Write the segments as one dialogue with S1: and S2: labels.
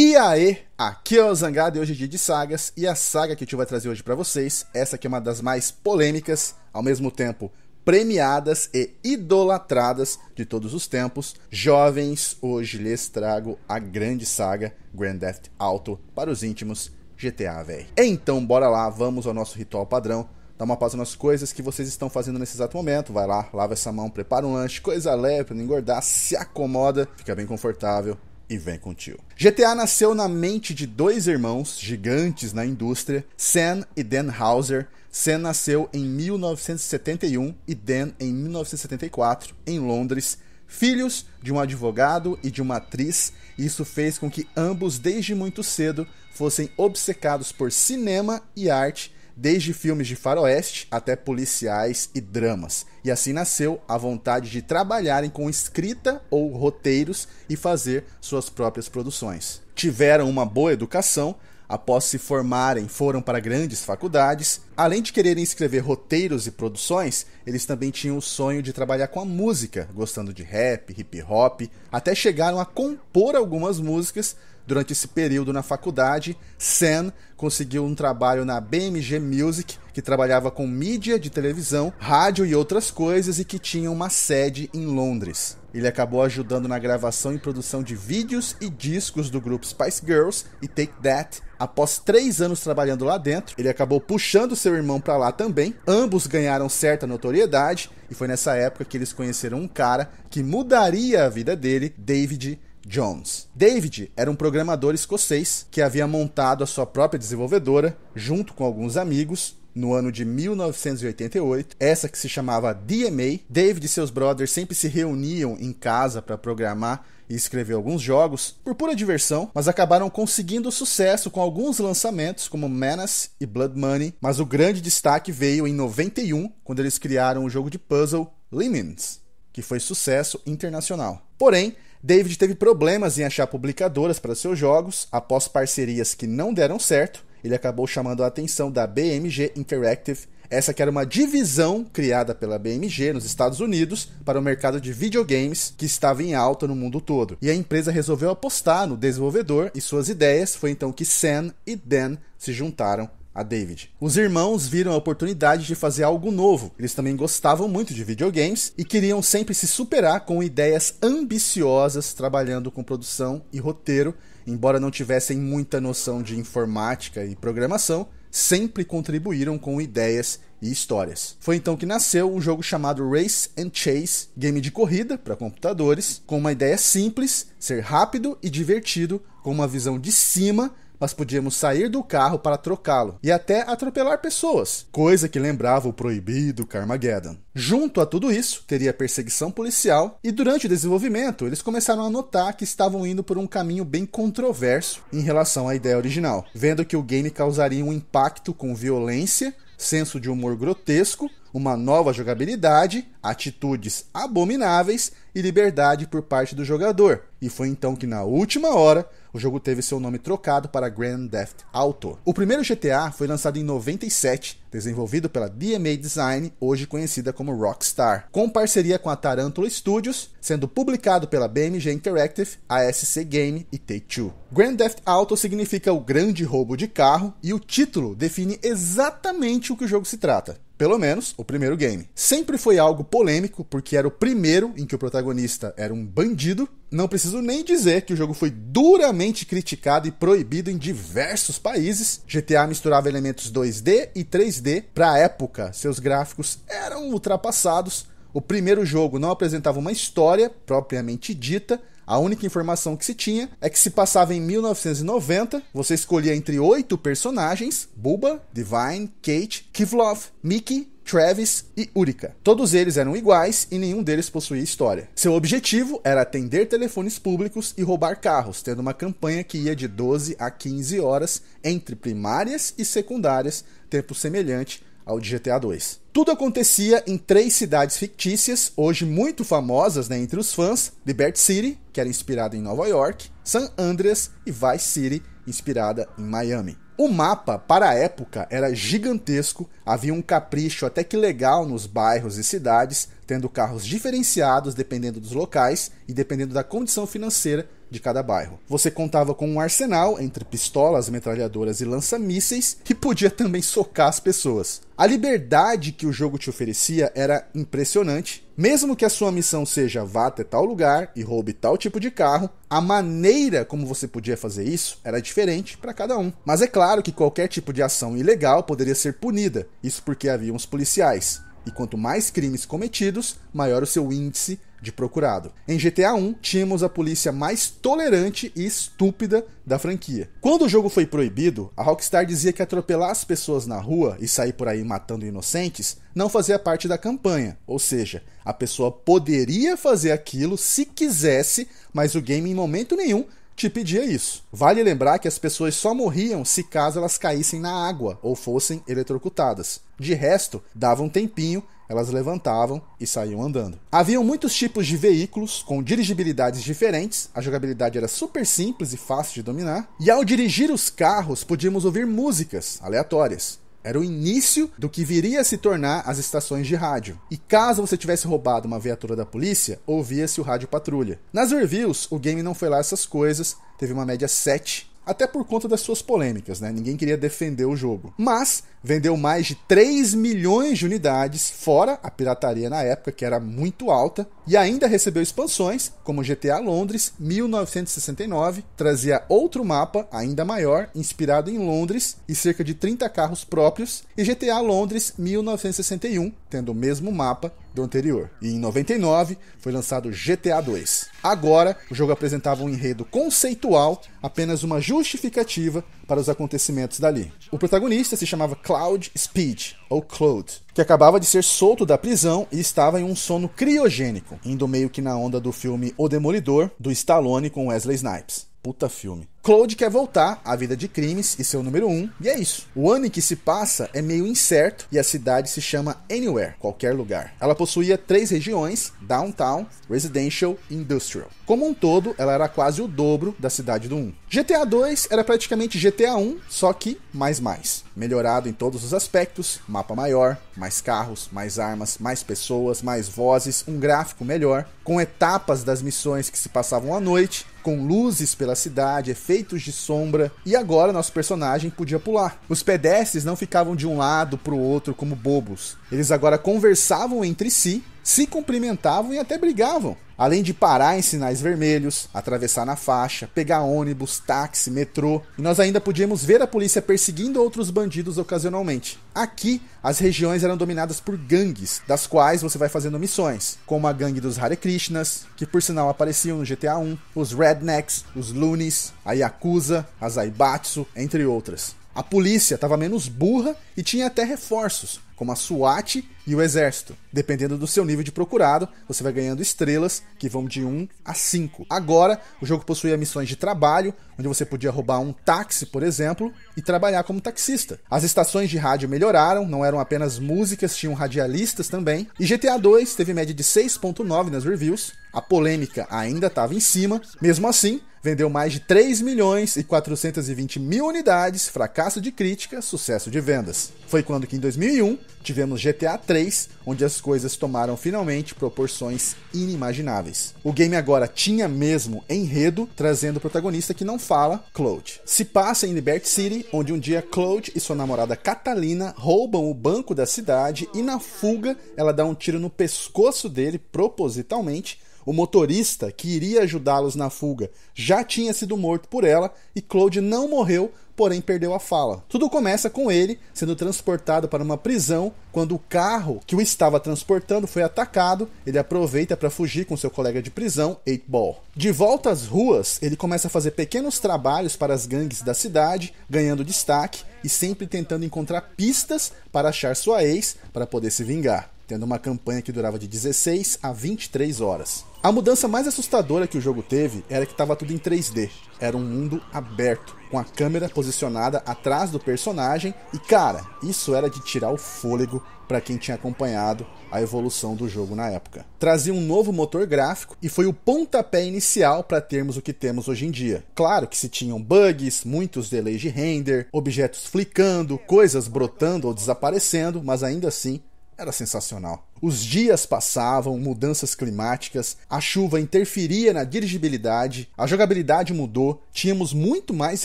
S1: E aí, aqui é o Zangado e hoje é dia de sagas, e a saga que o tio vai trazer hoje para vocês, essa que é uma das mais polêmicas, ao mesmo tempo premiadas e idolatradas de todos os tempos. Jovens, hoje lhes trago a grande saga Grand Theft Auto para os íntimos GTA, velho. Então, bora lá, vamos ao nosso ritual padrão. Dá uma pausa nas coisas que vocês estão fazendo nesse exato momento. Vai lá, lava essa mão, prepara um lanche, coisa leve para não engordar, se acomoda, fica bem confortável e vem contigo. GTA nasceu na mente de dois irmãos gigantes na indústria, Sam e Dan Hauser. Sam nasceu em 1971 e Dan em 1974 em Londres, filhos de um advogado e de uma atriz. Isso fez com que ambos desde muito cedo fossem obcecados por cinema e arte desde filmes de faroeste até policiais e dramas. E assim nasceu a vontade de trabalharem com escrita ou roteiros e fazer suas próprias produções. Tiveram uma boa educação, após se formarem, foram para grandes faculdades. Além de quererem escrever roteiros e produções, eles também tinham o sonho de trabalhar com a música, gostando de rap, hip hop, até chegaram a compor algumas músicas, Durante esse período na faculdade, Sam conseguiu um trabalho na BMG Music, que trabalhava com mídia de televisão, rádio e outras coisas e que tinha uma sede em Londres. Ele acabou ajudando na gravação e produção de vídeos e discos do grupo Spice Girls e Take That. Após três anos trabalhando lá dentro, ele acabou puxando seu irmão para lá também. Ambos ganharam certa notoriedade e foi nessa época que eles conheceram um cara que mudaria a vida dele, David Jones. David era um programador escocês que havia montado a sua própria desenvolvedora junto com alguns amigos no ano de 1988, essa que se chamava DMA. David e seus brothers sempre se reuniam em casa para programar e escrever alguns jogos por pura diversão, mas acabaram conseguindo sucesso com alguns lançamentos como Menace e Blood Money, mas o grande destaque veio em 91, quando eles criaram o jogo de puzzle Lemons, que foi sucesso internacional. Porém, David teve problemas em achar publicadoras para seus jogos, após parcerias que não deram certo, ele acabou chamando a atenção da BMG Interactive, essa que era uma divisão criada pela BMG nos Estados Unidos para o mercado de videogames que estava em alta no mundo todo. E a empresa resolveu apostar no desenvolvedor e suas ideias foi então que Sam e Dan se juntaram a David. Os irmãos viram a oportunidade de fazer algo novo. Eles também gostavam muito de videogames e queriam sempre se superar com ideias ambiciosas, trabalhando com produção e roteiro, embora não tivessem muita noção de informática e programação. Sempre contribuíram com ideias e histórias. Foi então que nasceu um jogo chamado Race and Chase, game de corrida para computadores, com uma ideia simples, ser rápido e divertido, com uma visão de cima mas podíamos sair do carro para trocá-lo e até atropelar pessoas, coisa que lembrava o proibido Carmageddon. Junto a tudo isso, teria perseguição policial e durante o desenvolvimento eles começaram a notar que estavam indo por um caminho bem controverso em relação à ideia original, vendo que o game causaria um impacto com violência, senso de humor grotesco, uma nova jogabilidade, atitudes abomináveis e liberdade por parte do jogador. E foi então que na última hora o jogo teve seu nome trocado para Grand Theft Auto. O primeiro GTA foi lançado em 97, desenvolvido pela DMA Design, hoje conhecida como Rockstar, com parceria com a Tarantula Studios, sendo publicado pela BMG Interactive, ASC Game e Take-Two. Grand Theft Auto significa o grande roubo de carro e o título define exatamente o que o jogo se trata pelo menos o primeiro game. Sempre foi algo polêmico, porque era o primeiro em que o protagonista era um bandido. Não preciso nem dizer que o jogo foi duramente criticado e proibido em diversos países. GTA misturava elementos 2D e 3D. Para a época, seus gráficos eram ultrapassados. O primeiro jogo não apresentava uma história propriamente dita, a única informação que se tinha é que se passava em 1990, você escolhia entre oito personagens: Buba, Divine, Kate, Kivlov, Mickey, Travis e Urika. Todos eles eram iguais e nenhum deles possuía história. Seu objetivo era atender telefones públicos e roubar carros, tendo uma campanha que ia de 12 a 15 horas entre primárias e secundárias, tempo semelhante ao de GTA 2. Tudo acontecia em três cidades fictícias, hoje muito famosas né, entre os fãs: Liberty City, que era inspirada em Nova York, San Andreas e Vice City, inspirada em Miami. O mapa, para a época, era gigantesco, havia um capricho até que legal nos bairros e cidades, tendo carros diferenciados dependendo dos locais e dependendo da condição financeira de cada bairro. Você contava com um arsenal entre pistolas, metralhadoras e lança-mísseis que podia também socar as pessoas. A liberdade que o jogo te oferecia era impressionante. Mesmo que a sua missão seja vá até tal lugar e roube tal tipo de carro, a maneira como você podia fazer isso era diferente para cada um. Mas é claro que qualquer tipo de ação ilegal poderia ser punida, isso porque havia uns policiais. E quanto mais crimes cometidos, maior o seu índice de procurado. Em GTA 1, tínhamos a polícia mais tolerante e estúpida da franquia. Quando o jogo foi proibido, a Rockstar dizia que atropelar as pessoas na rua e sair por aí matando inocentes não fazia parte da campanha, ou seja, a pessoa poderia fazer aquilo se quisesse, mas o game em momento nenhum te pedia isso. Vale lembrar que as pessoas só morriam se caso elas caíssem na água ou fossem eletrocutadas. De resto, dava um tempinho elas levantavam e saíam andando. Haviam muitos tipos de veículos com dirigibilidades diferentes, a jogabilidade era super simples e fácil de dominar, e ao dirigir os carros podíamos ouvir músicas aleatórias. Era o início do que viria a se tornar as estações de rádio. E caso você tivesse roubado uma viatura da polícia, ouvia-se o rádio patrulha. Nas reviews, o game não foi lá essas coisas, teve uma média 7 até por conta das suas polêmicas, né? Ninguém queria defender o jogo. Mas vendeu mais de 3 milhões de unidades, fora a pirataria na época, que era muito alta, e ainda recebeu expansões, como GTA Londres 1969, trazia outro mapa, ainda maior, inspirado em Londres, e cerca de 30 carros próprios, e GTA Londres 1961, tendo o mesmo mapa do anterior. E em 99 foi lançado GTA 2. Agora, o jogo apresentava um enredo conceitual, apenas uma justificativa para os acontecimentos dali. O protagonista se chamava Cloud Speed, ou Cloud, que acabava de ser solto da prisão e estava em um sono criogênico, indo meio que na onda do filme O Demolidor, do Stallone com Wesley Snipes. Puta filme. Claude quer voltar à vida de crimes e seu número 1, um, e é isso. O ano em que se passa é meio incerto e a cidade se chama Anywhere, qualquer lugar. Ela possuía três regiões: Downtown, Residential e Industrial. Como um todo, ela era quase o dobro da cidade do 1. Um. GTA 2 era praticamente GTA 1, só que mais mais. Melhorado em todos os aspectos: mapa maior, mais carros, mais armas, mais pessoas, mais vozes, um gráfico melhor, com etapas das missões que se passavam à noite, com luzes pela cidade, efeitos efeitos de sombra, e agora nosso personagem podia pular. Os pedestres não ficavam de um lado para o outro como bobos. Eles agora conversavam entre si se cumprimentavam e até brigavam. Além de parar em sinais vermelhos, atravessar na faixa, pegar ônibus, táxi, metrô, e nós ainda podíamos ver a polícia perseguindo outros bandidos ocasionalmente. Aqui, as regiões eram dominadas por gangues, das quais você vai fazendo missões, como a gangue dos Hare Krishnas, que por sinal apareciam no GTA 1, os Rednecks, os Loonies, a Yakuza, a Zaibatsu, entre outras. A polícia estava menos burra e tinha até reforços, como a SWAT e o Exército. Dependendo do seu nível de procurado, você vai ganhando estrelas que vão de 1 a 5. Agora, o jogo possuía missões de trabalho, onde você podia roubar um táxi, por exemplo, e trabalhar como taxista. As estações de rádio melhoraram, não eram apenas músicas, tinham radialistas também. E GTA 2 teve média de 6.9 nas reviews. A polêmica ainda estava em cima. Mesmo assim, vendeu mais de 3 milhões e 420 mil unidades, fracasso de crítica, sucesso de vendas. Foi quando que em 2001 tivemos GTA 3, onde as coisas tomaram finalmente proporções inimagináveis. O game agora tinha mesmo enredo, trazendo o protagonista que não fala, Cloud. Se passa em Liberty City, onde um dia Cloud e sua namorada Catalina roubam o banco da cidade e na fuga ela dá um tiro no pescoço dele propositalmente o motorista que iria ajudá-los na fuga já tinha sido morto por ela e Claude não morreu, porém perdeu a fala. Tudo começa com ele sendo transportado para uma prisão quando o carro que o estava transportando foi atacado. Ele aproveita para fugir com seu colega de prisão, 8 Ball. De volta às ruas, ele começa a fazer pequenos trabalhos para as gangues da cidade, ganhando destaque e sempre tentando encontrar pistas para achar sua ex para poder se vingar tendo uma campanha que durava de 16 a 23 horas. A mudança mais assustadora que o jogo teve era que estava tudo em 3D. Era um mundo aberto, com a câmera posicionada atrás do personagem, e cara, isso era de tirar o fôlego para quem tinha acompanhado a evolução do jogo na época. Trazia um novo motor gráfico e foi o pontapé inicial para termos o que temos hoje em dia. Claro que se tinham bugs, muitos delays de render, objetos flicando, coisas brotando ou desaparecendo, mas ainda assim era sensacional. Os dias passavam, mudanças climáticas, a chuva interferia na dirigibilidade, a jogabilidade mudou, tínhamos muito mais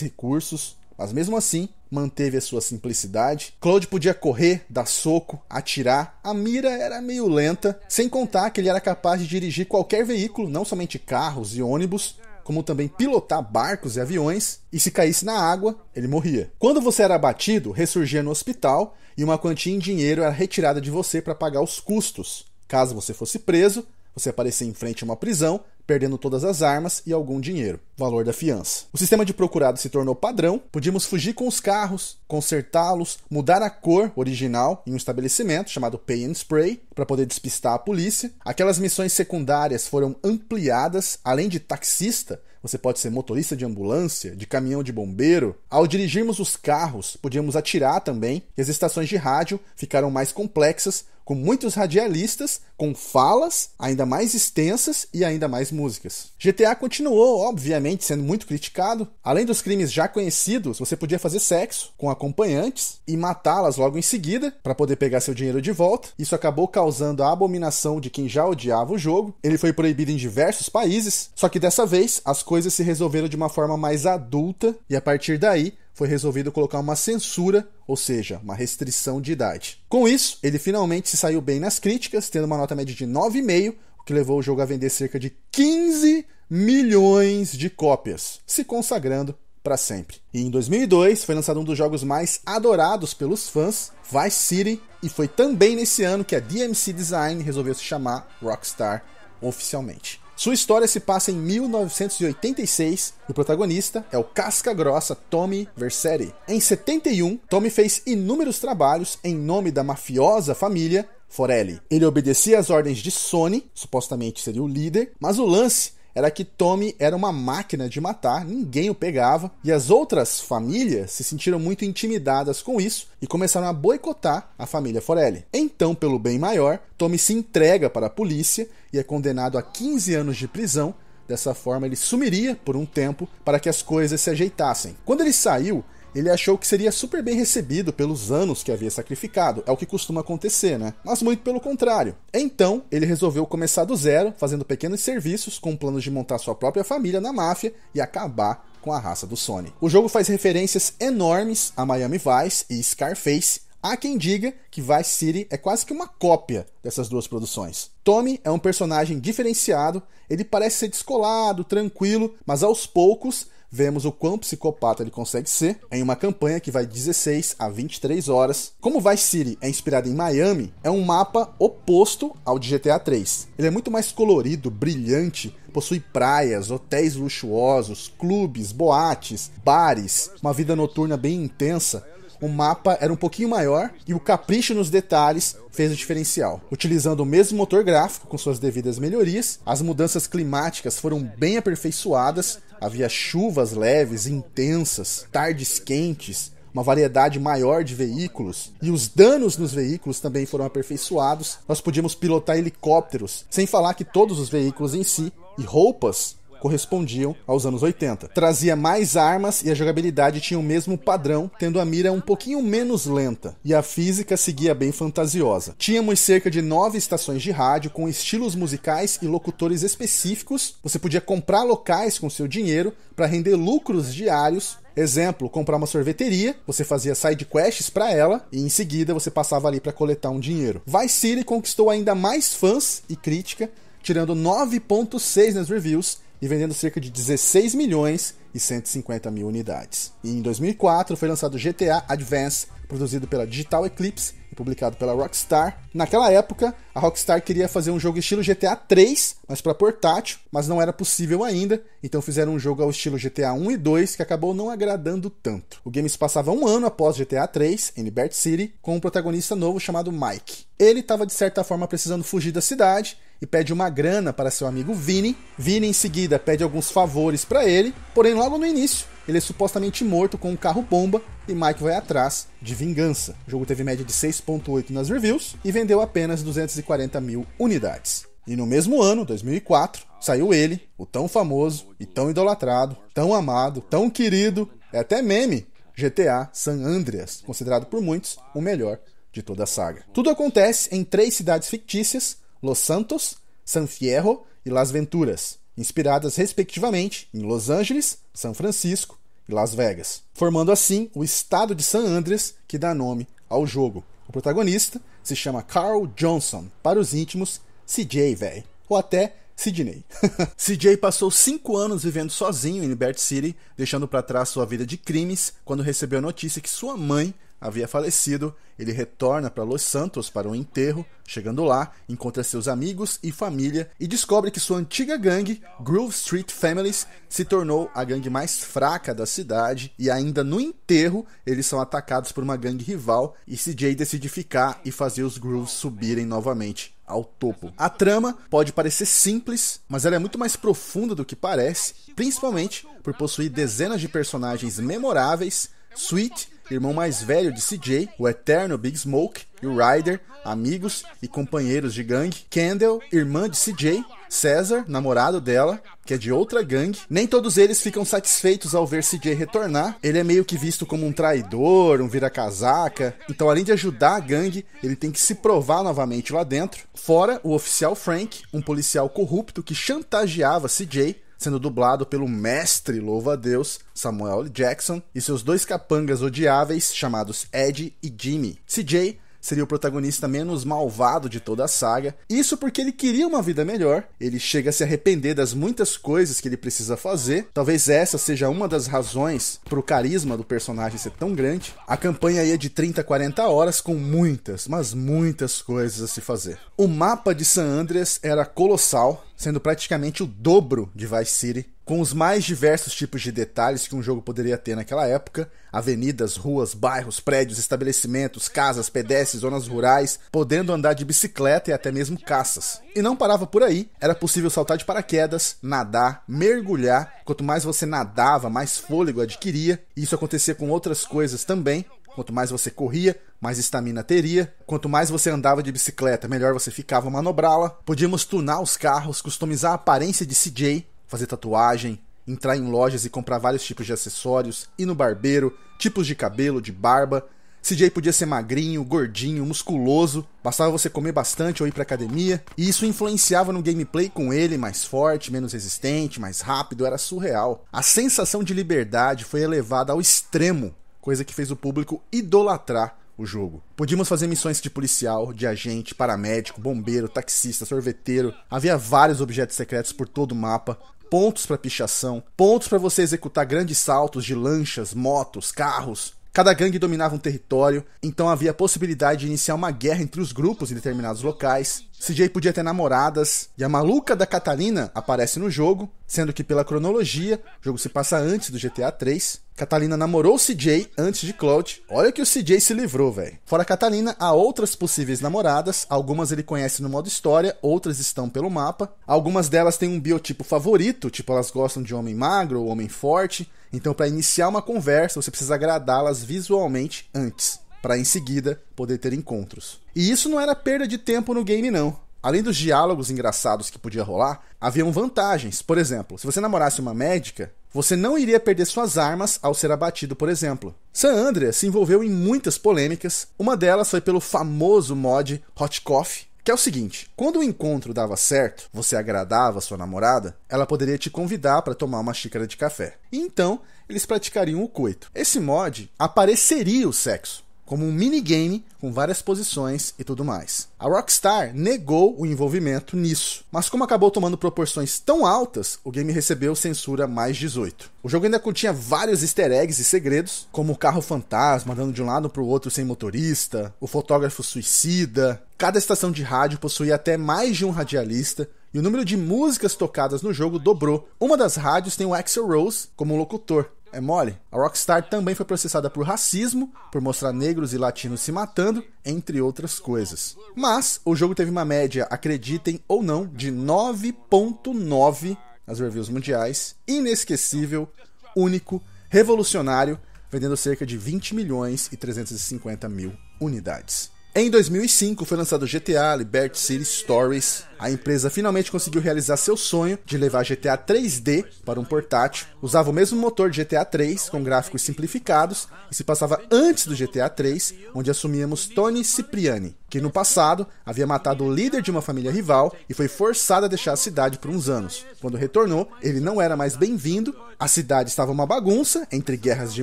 S1: recursos, mas mesmo assim, manteve a sua simplicidade. Claude podia correr, dar soco, atirar. A mira era meio lenta, sem contar que ele era capaz de dirigir qualquer veículo, não somente carros e ônibus como também pilotar barcos e aviões, e se caísse na água, ele morria. Quando você era abatido, ressurgia no hospital e uma quantia em dinheiro era retirada de você para pagar os custos. Caso você fosse preso, você aparecia em frente a uma prisão perdendo todas as armas e algum dinheiro, valor da fiança. O sistema de procurado se tornou padrão, podíamos fugir com os carros, consertá-los, mudar a cor original em um estabelecimento chamado Pay and Spray para poder despistar a polícia. Aquelas missões secundárias foram ampliadas, além de taxista, você pode ser motorista de ambulância, de caminhão de bombeiro. Ao dirigirmos os carros, podíamos atirar também, e as estações de rádio ficaram mais complexas com muitos radialistas, com falas ainda mais extensas e ainda mais músicas. GTA continuou, obviamente, sendo muito criticado. Além dos crimes já conhecidos, você podia fazer sexo com acompanhantes e matá-las logo em seguida para poder pegar seu dinheiro de volta. Isso acabou causando a abominação de quem já odiava o jogo. Ele foi proibido em diversos países, só que dessa vez as coisas se resolveram de uma forma mais adulta e a partir daí foi resolvido colocar uma censura, ou seja, uma restrição de idade. Com isso, ele finalmente se saiu bem nas críticas, tendo uma nota média de 9,5, o que levou o jogo a vender cerca de 15 milhões de cópias, se consagrando para sempre. E em 2002 foi lançado um dos jogos mais adorados pelos fãs, Vice City, e foi também nesse ano que a DMC Design resolveu se chamar Rockstar oficialmente. Sua história se passa em 1986 e o protagonista é o casca grossa Tommy Versetti. Em 71, Tommy fez inúmeros trabalhos em nome da mafiosa família Forelli. Ele obedecia às ordens de Sony, supostamente seria o líder, mas o lance era que Tommy era uma máquina de matar, ninguém o pegava, e as outras famílias se sentiram muito intimidadas com isso e começaram a boicotar a família Forelli. Então, pelo bem maior, Tommy se entrega para a polícia e é condenado a 15 anos de prisão. Dessa forma, ele sumiria por um tempo para que as coisas se ajeitassem. Quando ele saiu, ele achou que seria super bem recebido pelos anos que havia sacrificado, é o que costuma acontecer, né? Mas muito pelo contrário. Então, ele resolveu começar do zero, fazendo pequenos serviços com planos de montar sua própria família na máfia e acabar com a raça do Sony. O jogo faz referências enormes a Miami Vice e Scarface, Há quem diga que Vice City é quase que uma cópia dessas duas produções. Tommy é um personagem diferenciado, ele parece ser descolado, tranquilo, mas aos poucos vemos o quão psicopata ele consegue ser em uma campanha que vai 16 a 23 horas. Como Vice City é inspirado em Miami, é um mapa oposto ao de GTA 3. Ele é muito mais colorido, brilhante, possui praias, hotéis luxuosos, clubes, boates, bares, uma vida noturna bem intensa o mapa era um pouquinho maior e o capricho nos detalhes fez o diferencial. Utilizando o mesmo motor gráfico com suas devidas melhorias, as mudanças climáticas foram bem aperfeiçoadas, havia chuvas leves, intensas, tardes quentes, uma variedade maior de veículos e os danos nos veículos também foram aperfeiçoados. Nós podíamos pilotar helicópteros, sem falar que todos os veículos em si e roupas correspondiam aos anos 80. Trazia mais armas e a jogabilidade tinha o mesmo padrão, tendo a mira um pouquinho menos lenta e a física seguia bem fantasiosa. Tínhamos cerca de nove estações de rádio com estilos musicais e locutores específicos. Você podia comprar locais com seu dinheiro para render lucros diários Exemplo, comprar uma sorveteria, você fazia side quests para ela e em seguida você passava ali para coletar um dinheiro. Vice City conquistou ainda mais fãs e crítica, tirando 9.6 nas reviews e vendendo cerca de 16 milhões e 150 mil unidades. E em 2004 foi lançado GTA Advance, produzido pela Digital Eclipse e publicado pela Rockstar. Naquela época, a Rockstar queria fazer um jogo estilo GTA 3, mas para portátil, mas não era possível ainda, então fizeram um jogo ao estilo GTA 1 e 2 que acabou não agradando tanto. O game se passava um ano após GTA 3, em Liberty City, com um protagonista novo chamado Mike. Ele estava de certa forma precisando fugir da cidade e pede uma grana para seu amigo Vini. Vini em seguida pede alguns favores para ele, porém logo no início ele é supostamente morto com um carro bomba e Mike vai atrás de vingança. O jogo teve média de 6.8 nas reviews e vendeu apenas 240 mil unidades. E no mesmo ano, 2004, saiu ele, o tão famoso e tão idolatrado, tão amado, tão querido, é até meme, GTA San Andreas, considerado por muitos o melhor de toda a saga. Tudo acontece em três cidades fictícias, Los Santos, San Fierro e Las Venturas, inspiradas respectivamente em Los Angeles, São Francisco e Las Vegas, formando assim o estado de San Andres que dá nome ao jogo. O protagonista se chama Carl Johnson, para os íntimos, CJ, velho, ou até Sidney. CJ passou cinco anos vivendo sozinho em Liberty City, deixando para trás sua vida de crimes quando recebeu a notícia que sua mãe havia falecido, ele retorna para Los Santos para um enterro. Chegando lá, encontra seus amigos e família e descobre que sua antiga gangue, Grove Street Families, se tornou a gangue mais fraca da cidade e ainda no enterro eles são atacados por uma gangue rival e CJ decide ficar e fazer os Grooves subirem novamente ao topo. A trama pode parecer simples, mas ela é muito mais profunda do que parece, principalmente por possuir dezenas de personagens memoráveis, Sweet irmão mais velho de CJ, o eterno Big Smoke, e o Ryder, amigos e companheiros de gangue, Kendall, irmã de CJ, César, namorado dela, que é de outra gangue. Nem todos eles ficam satisfeitos ao ver CJ retornar. Ele é meio que visto como um traidor, um vira-casaca. Então, além de ajudar a gangue, ele tem que se provar novamente lá dentro. Fora o oficial Frank, um policial corrupto que chantageava CJ sendo dublado pelo mestre louva-a-Deus Samuel L. Jackson e seus dois capangas odiáveis chamados Ed e Jimmy. CJ seria o protagonista menos malvado de toda a saga. Isso porque ele queria uma vida melhor, ele chega a se arrepender das muitas coisas que ele precisa fazer. Talvez essa seja uma das razões pro carisma do personagem ser tão grande. A campanha aí é de 30, 40 horas com muitas, mas muitas coisas a se fazer. O mapa de San Andreas era colossal, sendo praticamente o dobro de Vice City com os mais diversos tipos de detalhes que um jogo poderia ter naquela época avenidas, ruas, bairros, prédios, estabelecimentos, casas, pedestres, zonas rurais podendo andar de bicicleta e até mesmo caças. E não parava por aí, era possível saltar de paraquedas, nadar, mergulhar. Quanto mais você nadava, mais fôlego adquiria. E isso acontecia com outras coisas também. Quanto mais você corria, mais estamina teria. Quanto mais você andava de bicicleta, melhor você ficava manobrá-la. Podíamos tunar os carros, customizar a aparência de CJ, fazer tatuagem, entrar em lojas e comprar vários tipos de acessórios, ir no barbeiro, tipos de cabelo, de barba. CJ podia ser magrinho, gordinho, musculoso, bastava você comer bastante ou ir pra academia, e isso influenciava no gameplay com ele, mais forte, menos resistente, mais rápido, era surreal. A sensação de liberdade foi elevada ao extremo, coisa que fez o público idolatrar o jogo. Podíamos fazer missões de policial, de agente, paramédico, bombeiro, taxista, sorveteiro. Havia vários objetos secretos por todo o mapa pontos para pichação, pontos para você executar grandes saltos de lanchas, motos, carros. Cada gangue dominava um território, então havia a possibilidade de iniciar uma guerra entre os grupos em determinados locais. CJ podia ter namoradas, e a maluca da Catalina aparece no jogo, sendo que, pela cronologia, o jogo se passa antes do GTA 3. Catalina namorou o CJ antes de Cloud. Olha que o CJ se livrou, velho. Fora Catalina, há outras possíveis namoradas. Algumas ele conhece no modo história, outras estão pelo mapa. Algumas delas têm um biotipo favorito, tipo elas gostam de homem magro ou homem forte. Então, para iniciar uma conversa, você precisa agradá-las visualmente antes, para em seguida poder ter encontros. E isso não era perda de tempo no game, não. Além dos diálogos engraçados que podia rolar, haviam vantagens. Por exemplo, se você namorasse uma médica, você não iria perder suas armas ao ser abatido, por exemplo. San Andreas se envolveu em muitas polêmicas, uma delas foi pelo famoso mod Hot Coffee, que é o seguinte: quando o encontro dava certo, você agradava sua namorada, ela poderia te convidar para tomar uma xícara de café. E então, eles praticariam o coito. Esse mod apareceria o sexo como um minigame com várias posições e tudo mais. A Rockstar negou o envolvimento nisso, mas como acabou tomando proporções tão altas, o game recebeu censura mais 18. O jogo ainda continha vários easter eggs e segredos, como o carro fantasma andando de um lado para o outro sem motorista, o fotógrafo suicida. Cada estação de rádio possuía até mais de um radialista, e o número de músicas tocadas no jogo dobrou. Uma das rádios tem o Axel Rose como locutor, é mole? A Rockstar também foi processada por racismo, por mostrar negros e latinos se matando, entre outras coisas. Mas o jogo teve uma média, acreditem ou não, de 9.9 nas reviews mundiais, inesquecível, único, revolucionário, vendendo cerca de 20 milhões e 350 mil unidades. Em 2005 foi lançado GTA Liberty City Stories, a empresa finalmente conseguiu realizar seu sonho de levar GTA 3D para um portátil. Usava o mesmo motor de GTA 3, com gráficos simplificados, e se passava antes do GTA 3, onde assumíamos Tony Cipriani, que no passado havia matado o líder de uma família rival e foi forçado a deixar a cidade por uns anos. Quando retornou, ele não era mais bem-vindo, a cidade estava uma bagunça entre guerras de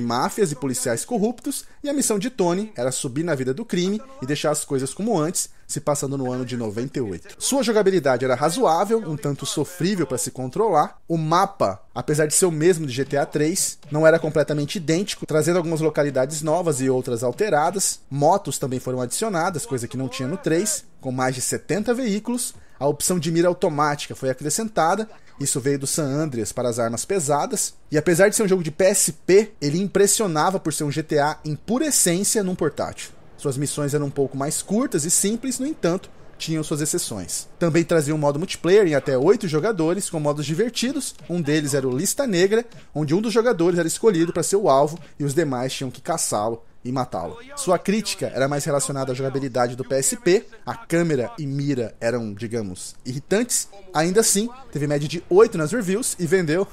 S1: máfias e policiais corruptos, e a missão de Tony era subir na vida do crime e deixar as coisas como antes se passando no ano de 98. Sua jogabilidade era razoável, um tanto sofrível para se controlar. O mapa, apesar de ser o mesmo de GTA 3, não era completamente idêntico, trazendo algumas localidades novas e outras alteradas. Motos também foram adicionadas, coisa que não tinha no 3, com mais de 70 veículos. A opção de mira automática foi acrescentada, isso veio do San Andreas para as armas pesadas, e apesar de ser um jogo de PSP, ele impressionava por ser um GTA em pura essência num portátil. Suas missões eram um pouco mais curtas e simples, no entanto, tinham suas exceções. Também trazia um modo multiplayer em até oito jogadores, com modos divertidos. Um deles era o Lista Negra, onde um dos jogadores era escolhido para ser o alvo e os demais tinham que caçá-lo e matá-lo. Sua crítica era mais relacionada à jogabilidade do PSP, a câmera e mira eram, digamos, irritantes. Ainda assim, teve média de 8 nas reviews e vendeu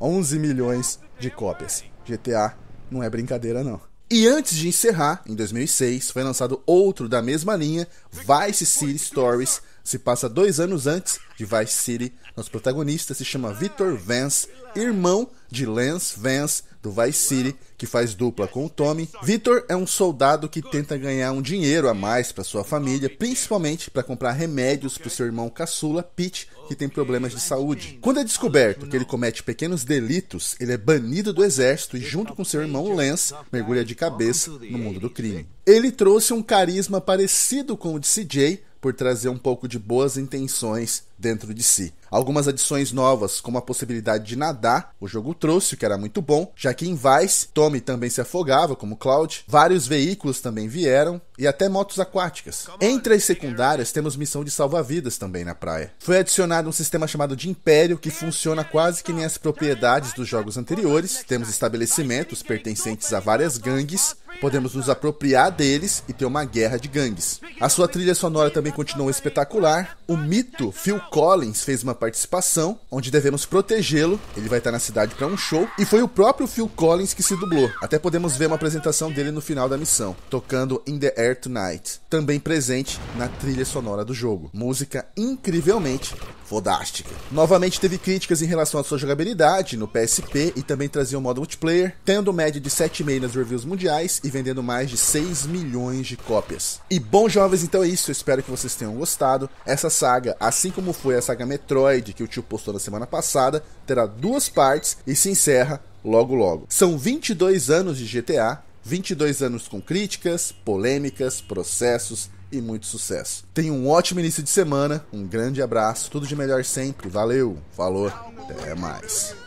S1: 11 milhões de cópias. GTA não é brincadeira não. E antes de encerrar, em 2006, foi lançado outro da mesma linha, Vice City Stories. Se passa dois anos antes de Vice City. Nosso protagonista se chama Victor Vance, irmão de Lance Vance do Vice City, que faz dupla com o Tommy. Victor é um soldado que tenta ganhar um dinheiro a mais para sua família, principalmente para comprar remédios para seu irmão caçula, Pete, que tem problemas de saúde. Quando é descoberto que ele comete pequenos delitos, ele é banido do exército e, junto com seu irmão Lance, mergulha de cabeça no mundo do crime. Ele trouxe um carisma parecido com o de CJ por trazer um pouco de boas intenções dentro de si. Algumas adições novas, como a possibilidade de nadar, o jogo trouxe, o que era muito bom, já que em Vice, Tommy também se afogava, como Cloud. Vários veículos também vieram, e até motos aquáticas. Entre as secundárias, temos missão de salva-vidas também na praia. Foi adicionado um sistema chamado de Império, que funciona quase que nem as propriedades dos jogos anteriores. Temos estabelecimentos pertencentes a várias gangues, podemos nos apropriar deles e ter uma guerra de gangues. A sua trilha sonora também continuou espetacular. O mito Phil Collins fez uma participação onde devemos protegê-lo. Ele vai estar na cidade para um show e foi o próprio Phil Collins que se dublou. Até podemos ver uma apresentação dele no final da missão, tocando In the Air Tonight, também presente na trilha sonora do jogo. Música incrivelmente fodástica. Novamente teve críticas em relação à sua jogabilidade no PSP e também trazia um modo multiplayer, tendo média de 7,5 nas reviews mundiais e vendendo mais de 6 milhões de cópias. E bom jovens, então é isso, eu espero que vocês tenham gostado. Essa saga, assim como foi a saga Metroid que o tio postou na semana passada, terá duas partes e se encerra logo logo. São 22 anos de GTA, 22 anos com críticas, polêmicas, processos e muito sucesso. Tenha um ótimo início de semana, um grande abraço, tudo de melhor sempre, valeu, falou, até mais.